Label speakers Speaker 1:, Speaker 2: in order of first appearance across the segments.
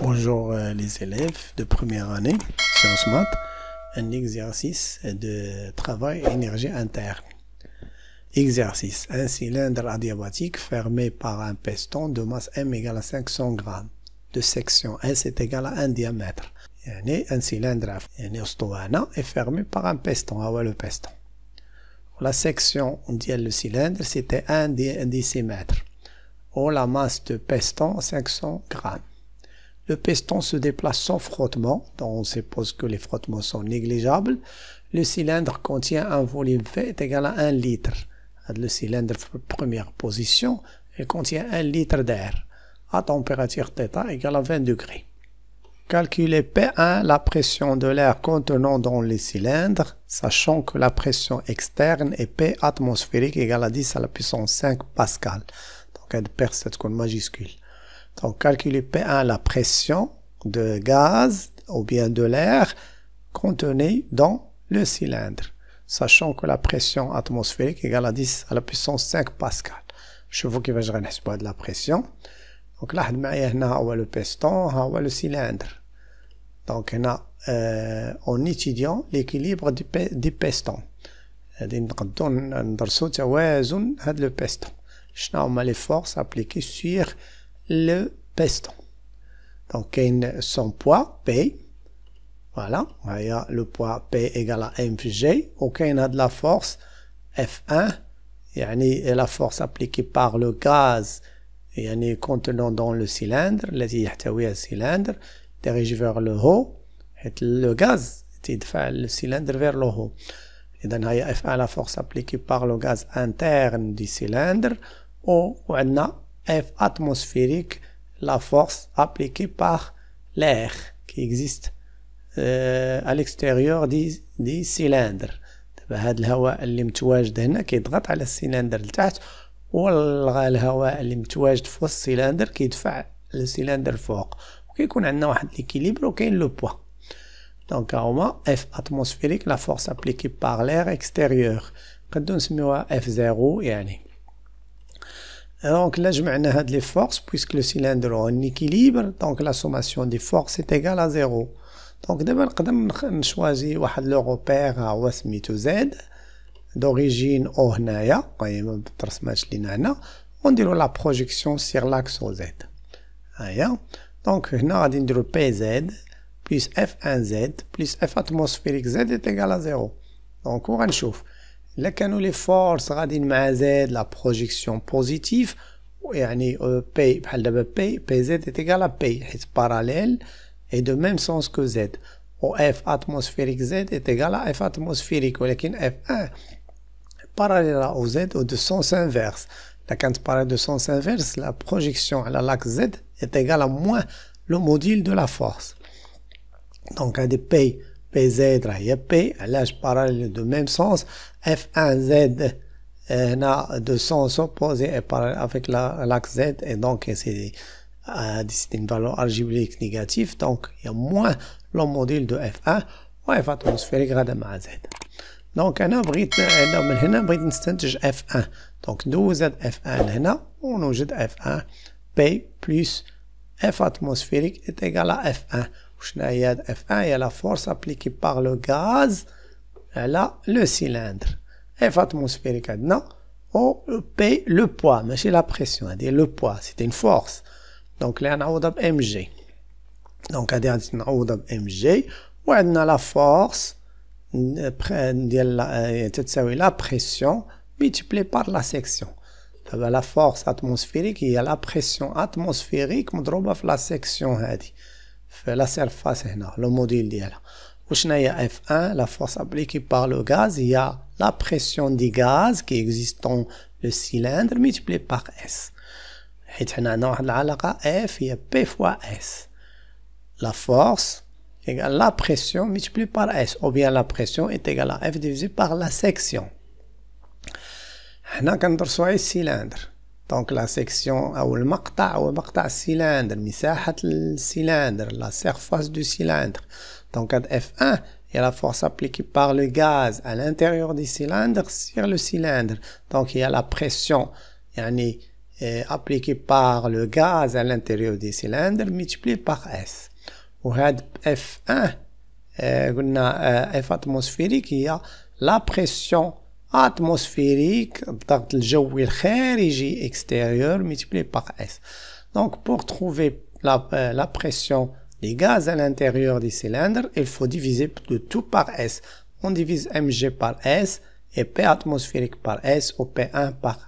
Speaker 1: Bonjour euh, les élèves de première année, sciences maths, un exercice de travail énergie interne. Exercice. Un cylindre adiabatique fermé par un piston de masse M égale à 500 grammes de section S est égal à 1 diamètre. Un cylindre est fermé par un piston. Ah ouais, le piston. La section dit le cylindre c'était 1 décimètre. Ou oh, la masse de piston 500 grammes. Le piston se déplace sans frottement, dont on suppose que les frottements sont négligeables. Le cylindre contient un volume V est égal à 1 litre. Le cylindre première position, il contient 1 litre d'air à température θ égale à 20 degrés. Calculez P1, la pression de l'air contenant dans le cylindre, sachant que la pression externe est P atmosphérique égale à 10 à la puissance 5 pascal. Donc elle perd cette majuscule. Donc, calculer P1, la pression de gaz ou bien de l'air contenu dans le cylindre. Sachant que la pression atmosphérique est égale à 10 à la puissance 5 pascal. Je vous qui je ne pas de la pression. Donc, là, on a le piston, on le cylindre. Donc, on a euh, en étudiant l'équilibre du, du piston. Dans le piston, les forces appliquées sur le donc son poids, P, voilà, il le poids P égale à mg, ok, y a de la force F1, et la force appliquée par le gaz le contenant dans le cylindre الذي cylindre السيلندر dirigé vers le haut et le gaz le cylindre vers le haut y a F1 la force appliquée par le gaz interne du cylindre و a F atmosphérique la force appliquée par l'air qui existe euh, à l'extérieur دي دي سيلندر دابا هاد الهواء اللي متواجد هنا كيضغط على السيلندر لتحت و الهواء اللي متواجد في وسط السيلندر كيدفع السيلندر فوق وكيكون عندنا واحد ليكيليبر وكاين لو بوا دونك هما اف اتموسفيريك لا فورس ابليكي باغ لير اكستيريور نقدو نسميوها اف زيرو يعني Donc là, je mets les forces puisque le cylindre est en équilibre. Donc la sommation des forces est égale à 0. Donc d'abord, je vais choisir le repère à Wasmito Z d'origine Ohnaya. On dirait la projection sur l'axe OZ. Donc on dirait PZ plus F1Z plus F atmosphérique Z est égal à 0. Donc on va chauffer. La les forces radin le z la projection positive ou et p p est égal à p est parallèle et de même sens que z ou f atmosphérique z est égal à f atmosphérique ou f1 parallèle à z ou de sens inverse la canule parallèle de sens inverse la projection à la laxe z est égal à moins le module de la force donc un des p PZ راهي P علاش parallèle de même sens F1Z a euh, de sens opposé et parallèle avec l'axe Z et donc euh, c'est une valeur algébrique négative donc il y a moins le module de F1 ou F atmosphérique de ma Z دونك un بغيت انا من هنا instant نستنتج F1 nous z F1 nous jette F1 P plus F atmosphérique est égal à F1 F1 a la force appliquée par le gaz à le cylindre. F atmosphérique, non. O, paye le poids, mais c'est la pression, hein, le poids, c'est une force. Donc là, on a mg. Donc on a mg, où on a la force, euh, euh, la pression multipliée par la section. La force atmosphérique, il y a la pression atmosphérique, on la section. F la surface, le module de elle. il y a F 1 la force appliquée par le gaz. Il y a la pression du gaz qui existe dans le cylindre multiplié par S. Étant donné la relation F est P fois S, la force égale la pression multipliée par S, ou bien la pression est égale à F divisé par la section. En attendant ce cylindre. Donc la section ou le هو cylindre, la مساحه du cylindre, la surface du cylindre. Donc f 1 a la force appliquée par le gaz à l'intérieur du cylindre sur le cylindre. Donc il y a la pression yani, euh, appliquée par le gaz à l'intérieur du cylindre multipliée par S. Ou F1, euh, euh, F atmosphérique, il y a la pression atmosphérique, extérieur multiplié par S. Donc pour trouver la, euh, la pression des gaz à l'intérieur du cylindre, il faut diviser de tout par S. On divise mg par S et P atmosphérique par S ou P1 par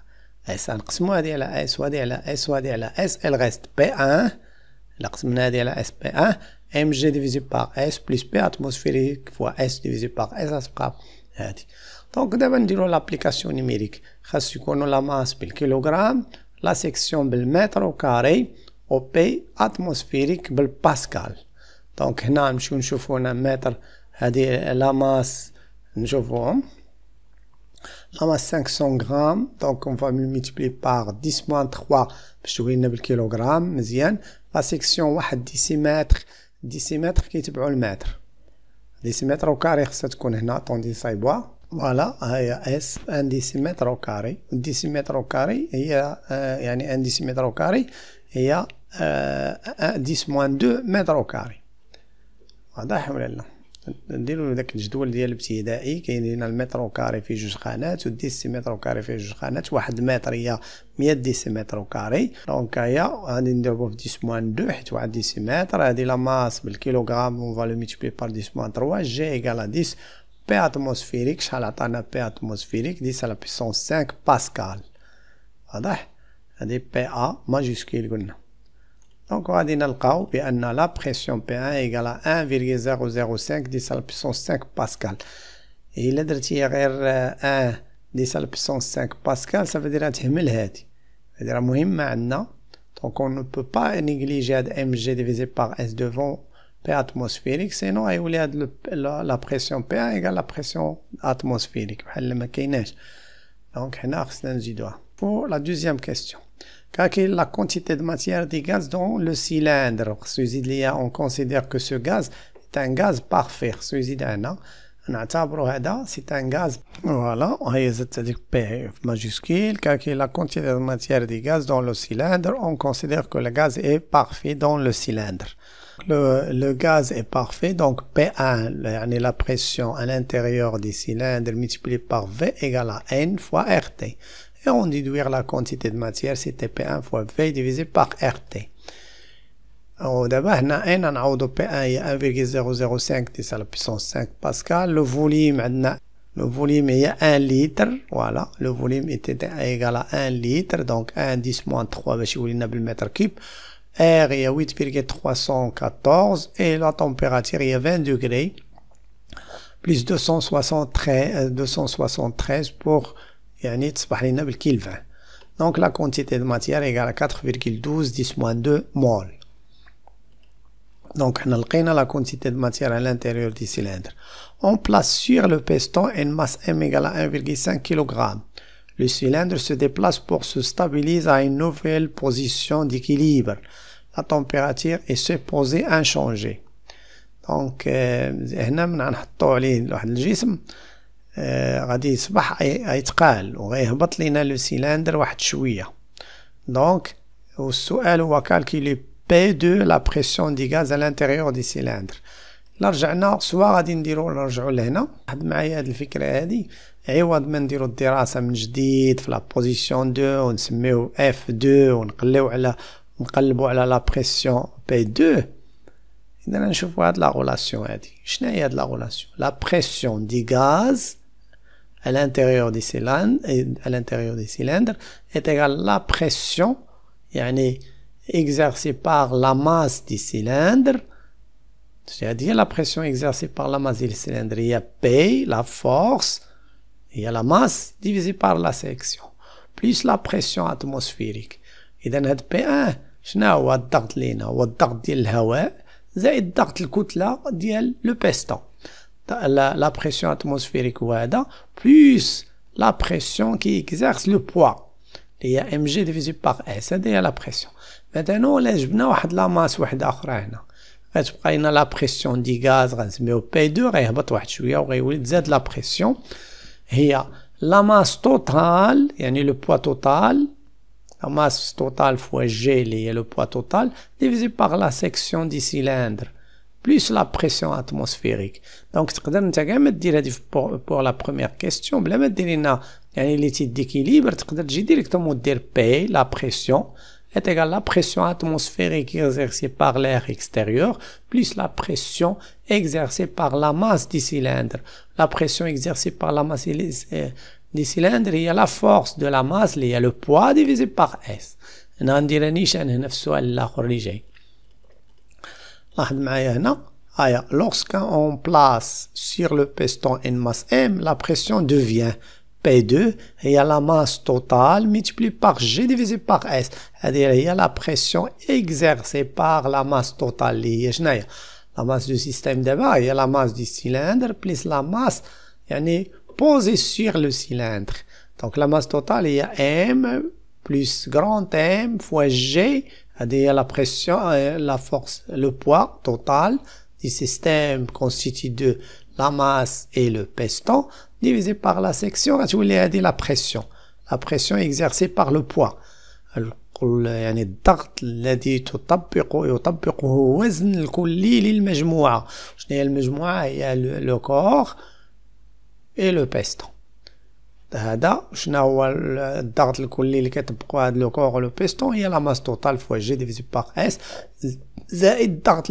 Speaker 1: S. نقسموا la S ou la S ou la S, elle reste P1 نقسمنا divise la S P1 mg divisé par S plus P atmosphérique fois S divisé par S ça euh, دونك دابا نديرو لابليكاسيون نيميريك خاص يكونو لا ماس بالكيلوغرام لا سيكسيون بالمتر كاري و بي اتموسفيريك بالباسكال دونك هنا نمشيو نشوفو هنا متر هادي لا ماس نشوفوهم لا ماس 500 غرام دونك اون فا ملتيبلي باغ 10 موان 3 باش تولي لنا بالكيلوغرام مزيان لا سيكسيون واحد ديسيمتر ديسيمتر كيتبعو المتر ديسيمتر وكاري خاصها تكون هنا دي صايبوها فوالا هي اس ان ديسيمتر او كاري ديسيمتر او كاري هي يعني ان ديسيمتر او كاري هي آه 10 موان 2 متر او كاري واضح ولا لا نديرو داك الجدول ديال الابتدائي كاين هنا المتر او كاري في جوج خانات والديسيمتر او كاري في جوج خانات واحد متر هي 100 ديسيمتر او كاري دونك هي غادي نديرو في 10 موان 2 حيت واحد ديسيمتر هادي لا ماس بالكيلوغرام اون فالو ميتيبلي بار 10 موان 3 جي ايكال 10 P اتموسفيريك شحال عطانا P اتموسفيريك دي على بيسون 5 باسكال واضح هادي بي ا ماجيسكيل قلنا دونك غادي نلقاو بان لا بريسيون بي ان ايكال 1,005 دي على بيسون 5 باسكال الا درتي غير 1 دي على بيسون 5 باسكال سافا ديرها تهمل هادي هادي راه مهمه عندنا دونك اون نو بو با نيغليجي هاد ام جي ديفيزي باغ اس دوفون P atmosphérique, sinon il y a la, la pression P égale la pression atmosphérique. Donc, pour la deuxième question. Quelle est la quantité de matière des gaz dans le cylindre On considère que ce gaz est un gaz parfait. C'est un gaz. Voilà, c'est-à-dire P majuscule. Quelle est la quantité de matière des gaz dans le cylindre On considère que le gaz est parfait dans le cylindre le, gaz est parfait, donc P1, la pression à l'intérieur des cylindres multiplié par V égale à N fois RT. Et on déduire la quantité de matière, c'était P1 fois V divisé par RT. a هنا p a il y هي 1,005 à la puissance 5 pascal, le volume عندنا y a 1 litre voilà, le volume était égal à 1 litre, donc 1 10 moins 3 باش de لنا mètre cube R est à 8,314 et la température est à 20 degrés, plus 273, 273 euh, pour Yannit Kilvin. Donc la quantité de matière est égale à 4,12 10 2 mol. Donc on a la quantité de matière à l'intérieur du cylindre. On place sur le piston une masse M égale à 1,5 kg. Le cylindre se déplace pour se stabilise à une nouvelle position d'équilibre. La température est supposée inchangée. Donc, maintenant, on peut aller dans le système. R d et pas é égal. On va émettre le cylindre. On va choisir. Donc, au soual, on va calculer P2, la pression du gaz à l'intérieur du cylindre. لا رجعنا سوا غادي نديرو نرجعو لهنا حد معايا هاد الفكره هادي عوض ما نديرو الدراسه من جديد في لا بوزيسيون 2 ونسميو اف 2 ونقليو على نقلبو على لا بريسيون بي 2 اذا نشوفو هاد لا غولاسيون هادي شنو هي هاد لا غولاسيون لا بريسيون دي غاز à l'intérieur des cylindres à l'intérieur des cylindres est égale à la pression يعني exercée par la masse des cylindres c'est-à-dire, la pression exercée par la masse du cylindre. Il y a P, la force. Il y a la masse, divisée par la section. Plus la pression atmosphérique. Et d'un autre P1, je n'ai pas de darts, là, ou de y a le haut, de le peston. La pression atmosphérique, là, plus la pression qui exerce le poids. Il y a Mg, divisé par S. C'est-à-dire, hein, la pression. Maintenant, on a dit que la masse, c'est-à-dire, et tu la pression du gaz dans le pédure, ben toi tu y aurais où il dit la pression, il y la masse totale, y a le poids total, la masse totale fois g et le poids total divisé par la section du cylindre plus la pression atmosphérique. Donc tu peux déjà me dire pour la première question, blé me dire y a y a les types d'équilibre, tu peux dire directement der la pression est égale à la pression atmosphérique exercée par l'air extérieur plus la pression exercée par la masse du cylindre. La pression exercée par la masse du cylindre, il y a la force de la masse, il y a le poids divisé par S. Ah, lorsqu'on place sur le piston une masse M, la pression devient P2, il y a la masse totale multipliée par G divisé par S. C'est-à-dire, il y a la pression exercée par la masse totale. La masse du système débat, il y a la masse du cylindre, plus la masse est posée sur le cylindre. Donc, la masse totale, il y a M plus grand M fois G, c'est-à-dire la pression, euh, la force, le poids total du système constitué de la masse et le piston divisé par la section veux dire la pression la pression exercée par le poids يعني الضغط الذي le يطبقه وزن الكلي للمجموعة شنو هي المجموعة هي لو كور اي لو شنو هو الضغط الكلي اللي لو كور لو بيستون هي لا ماس توتال فوا جي ديفيزي اس زائد ضغط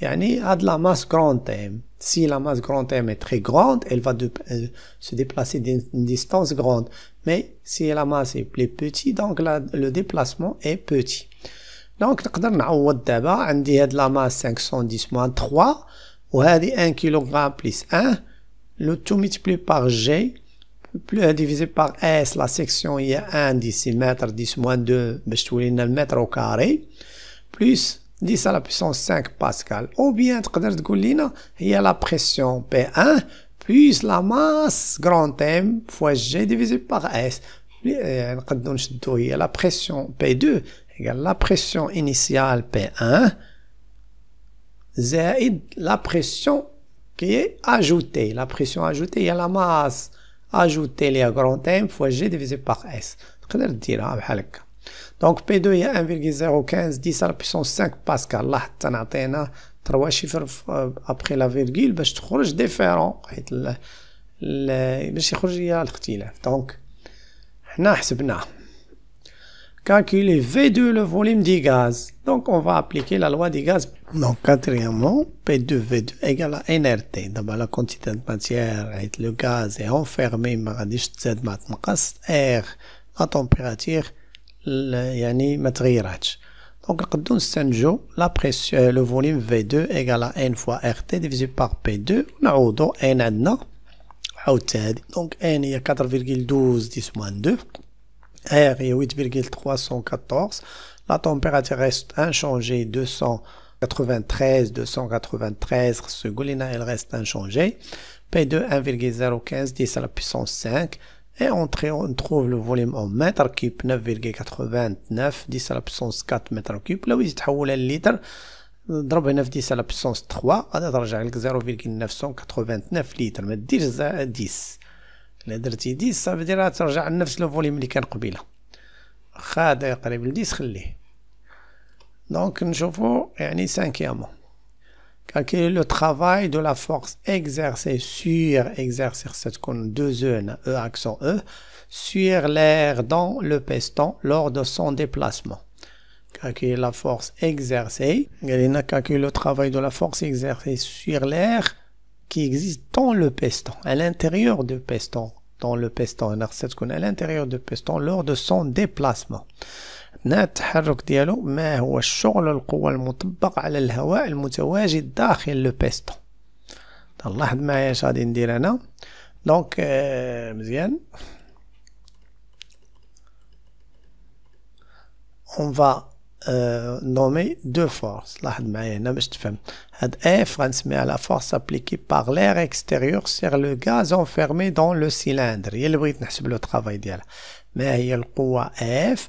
Speaker 1: y a de la masse grande M. Si la masse grande M est très grande, elle va euh, se déplacer d'une distance grande. Mais si la masse est plus petite, donc le déplacement est petit. Donc, نقدر نعوض دابا de la masse 510 moins 3 ou 1 kg plus 1 le tout multiplié par G plus divisé par S la section est y a 1 décimètre 10 2 باش au carré plus 10 à la puissance 5 pascal ou bien il y a la pression P1 plus la masse grand M fois G divisé par S euh, Il y a la pression P2 égale la pression initiale P1 et la pression qui est ajoutée la pression ajoutée il y a la masse ajoutée les grand M fois G divisé par S donc P2 est 1,015 10 à la puissance 5 باسكال لاحظت نعطينا 3 شيفر ابخي لا فيرغول باش تخرج ديفيرون حيت باش يخرج ليا الاختلاف دونك حنا حسبنا calculer V2 le volume du gaz. Donc, on va appliquer la loi du gaz. Donc, quatrièmement, P2 V2 égale à NRT. D'abord, la quantité de matière le gaz est enfermé, mais matrice. R, la température donc, dans la jours, euh, le volume V2 égale à N fois RT divisé par P2. Donc, N est 4,12 10-2. moins R est 8,314. La température reste inchangée 293-293 secondes. Elle reste inchangée. P2, 1,015 10 à la puissance 5. Et on, on trouve le volume en mètres cubes 9,89 10 à la puissance 4 mètres là متر كيوب لو يتحول للتر ضرب هنا في 10 على بوسونس 3 غادي ترجع لك 0.989 لتر ما ديرش 10 الا درتي 10 صافي دير ترجع لنفس لو فوليوم اللي كان قبيله خا قريب ل 10 خليه دونك نشوفو يعني سانكيامون calculer euh, le travail de la force exercée sur, exercer cette 2 deux E, hein, E E, sur l'air dans le piston lors de son déplacement. Calculer la force exercée. Calculer calculer le travail de la force exercée sur l'air qui existe dans le piston, à l'intérieur du piston, dans le piston, à l'intérieur du piston lors de son déplacement. أثناء التحرك ديالو ما هو الشغل القوة المطبق على الهواء المتواجد داخل لو بيستون لاحظ معايا اش غادي ندير أنا دونك مزيان اون فا نومي دو فورس لاحظ معايا هنا باش تفهم هاد اف غنسميها لا فورس ابليكي باغ لير اكستيريور سير لو غاز انفيرمي دون لو سيلندر هي اللي بغيت نحسب لو طرافاي ديالها ما هي القوة اف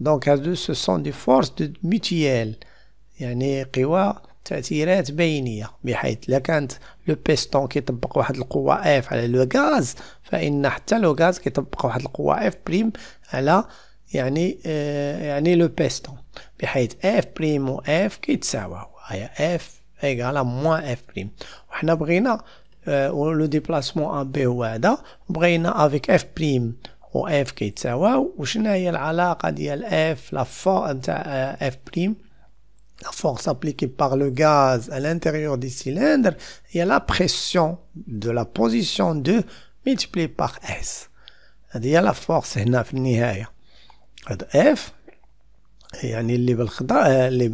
Speaker 1: دونك هادو سو سون دي فورس دو ميتيال يعني قوى تأثيرات بينية بحيث لا كانت لو بيستون كيطبق واحد القوة اف على لو غاز فإن حتى لو غاز كيطبق واحد القوة اف بريم على يعني آه يعني لو بيستون بحيث اف بريم و اف كيتساواو هي اف ايغالا موان اف بريم وحنا بغينا آه لو ديبلاسمون ا بي هو هذا بغينا افيك اف بريم qui كيتساواو وشنو هي العلاقه ديال اف لا فور نتاع اف بريم La force appliquée par le gaz à l'intérieur du cylindre et la pression de la position 2 multipliée par S. c'est-à-dire la force la النهايه F يعني اللي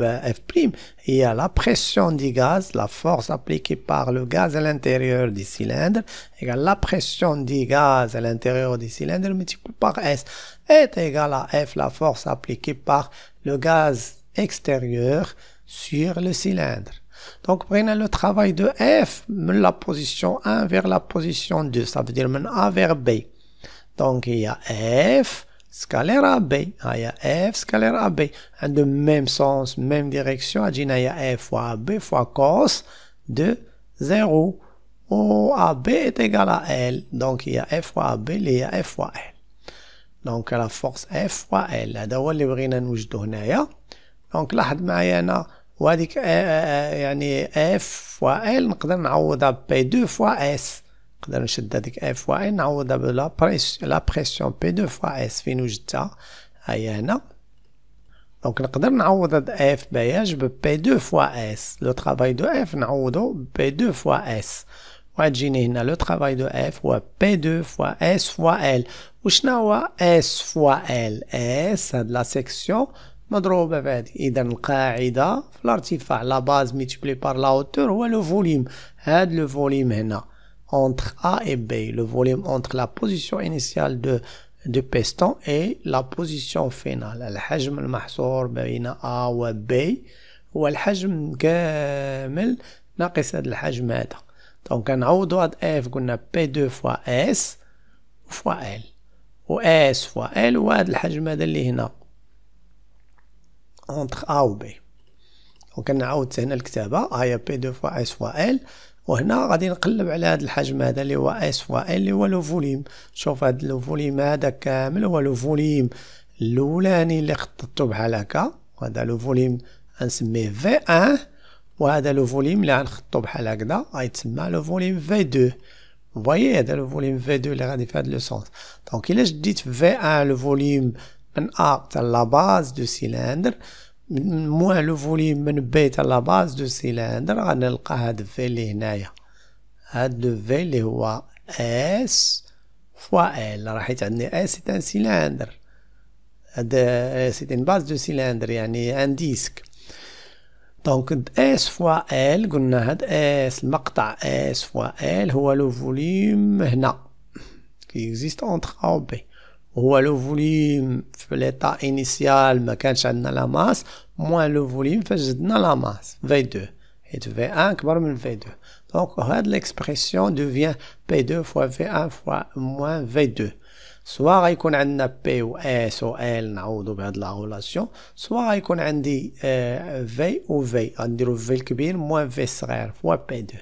Speaker 1: euh, a la pression du gaz la force appliquée par le gaz à l'intérieur du cylindre égale la pression du gaz à l'intérieur du cylindre multipliée par S est égale à F la force appliquée par le gaz extérieur sur le cylindre. Donc, prenez le travail de F, la position 1 vers la position 2, ça veut dire A vers B. Donc, il y a F, scalaire AB, aya ah, F scalaire AB, en de même sens, même direction, y a F fois AB fois cos de 0. O AB est égal à L, donc il y a F fois AB, il y a F fois L. Donc la force F fois L, là dawa li brina nous donne Donc là, euh, euh, euh, il y a F fois L, nous avons P2 fois S on peut ajouter F la pression P2 fois S qui est ici donc on peut ajouter F et P2 fois S le travail de F on l'ajoute P2 fois S et on voit ici le travail de F qui est P2 fois S fois L et qu'est S fois L S c'est la section qui est ici la base multipliée par la hauteur c'est le volume c'est le volume ici entre A et B, le volume entre la position initiale de du piston et la position finale الحجم المحصور بين A و B هو الحجم كامل ناقص هذا الحجم هذا دونك نعوضو هاد F قلنا P2 فوا S فوا L و S فوا L وهاد الحجم هذا اللي هنا entre A و B دونك نعاود هنا الكتابة هي P2 فوا S فوا L وهنا غادي نقلب على هذا الحجم هذا اللي هو اس فوا ال اللي هو لو فوليم شوف هذا لو فوليم هذا كامل هو لو فوليم الاولاني اللي خططته بحال هكا وهذا لو فوليم نسميه في 1 وهذا لو فوليم اللي غنخطو بحال هكذا غيتسمى لو فوليم في 2 فوايي هذا لو فوليم في 2 اللي غادي في هذا لو سونس دونك الا جديت في 1 لو فوليم من ا حتى لا باز دو سيلندر موا لو فولي من بيت لا باز دو سيلندر غنلقى هاد في اللي هنايا هاد لو في اللي هو اس فوا ال راه حيت عندنا اس سيت ان سيلندر هاد اس ان باز دو سيلندر يعني ان ديسك دونك اس فوا ال قلنا هاد اس المقطع اس فوا ال هو لو فوليوم هنا كي اكزيست اونتر ا و بي Ou le volume, l'état initial me cache dans la masse, moins le volume fait dans la masse, V2. Et V1, c'est le même V2. Donc, on a l'expression de P2 fois V1 fois moins V2. Soit on a P ou S ou L dans le la relation, soit on a V ou V, on a V2, moins V VSR fois P2.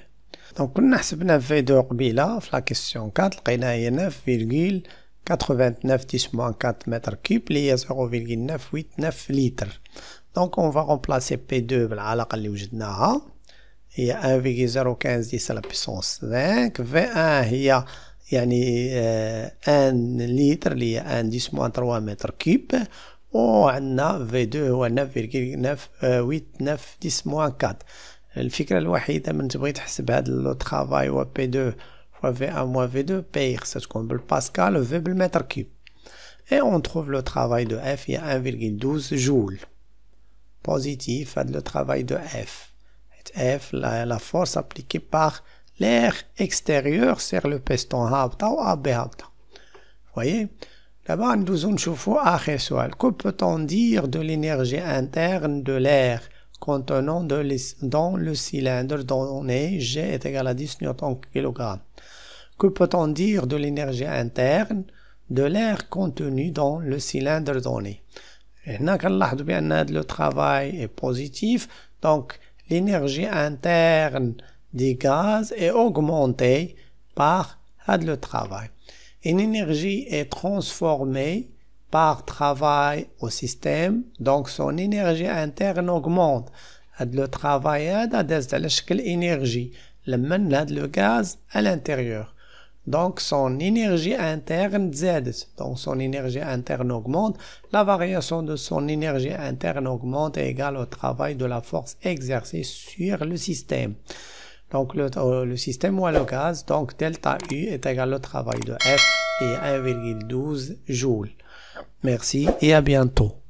Speaker 1: Donc, on a V2, on a la question 4, on a 9,000. 89 4 mètres cubes اللي هي 0,989 litres donc on va remplacer p 2 la بالعلاقه اللي وجدناها هي 1,015 10 لا بيسونس 5 في 1 هي يعني 1 لتر اللي هي 1 10 موان 3 متر كيب وعندنا في 2 هو 9,989 10 موان 4 الفكره الوحيده من تبغي تحسب هذا لو ترافاي هو بي 2 V1 moins V2 pire, c'est ce qu'on le Pascal, V mètre cube. Et on trouve le travail de F, il y a 1,12 joules. Positif, le travail de F. F, la, la, force appliquée par l'air extérieur sur le piston A ou AB Vous voyez Là-bas, nous avons Que peut-on dire de l'énergie interne de l'air contenant de dans le cylindre donné G est égal à 10 Nm kg que peut-on dire de l'énergie interne de l'air contenu dans le cylindre donné le travail est positif donc l'énergie interne des gaz est augmentée par le travail une énergie est transformée par travail au système donc son énergie interne augmente le travail est à l'énergie le gaz à l'intérieur donc, son énergie interne Z. Donc, son énergie interne augmente. La variation de son énergie interne augmente est égale au travail de la force exercée sur le système. Donc, le, euh, système ou le gaz, donc delta U est égal au travail de F et 1,12 joules. Merci et à bientôt.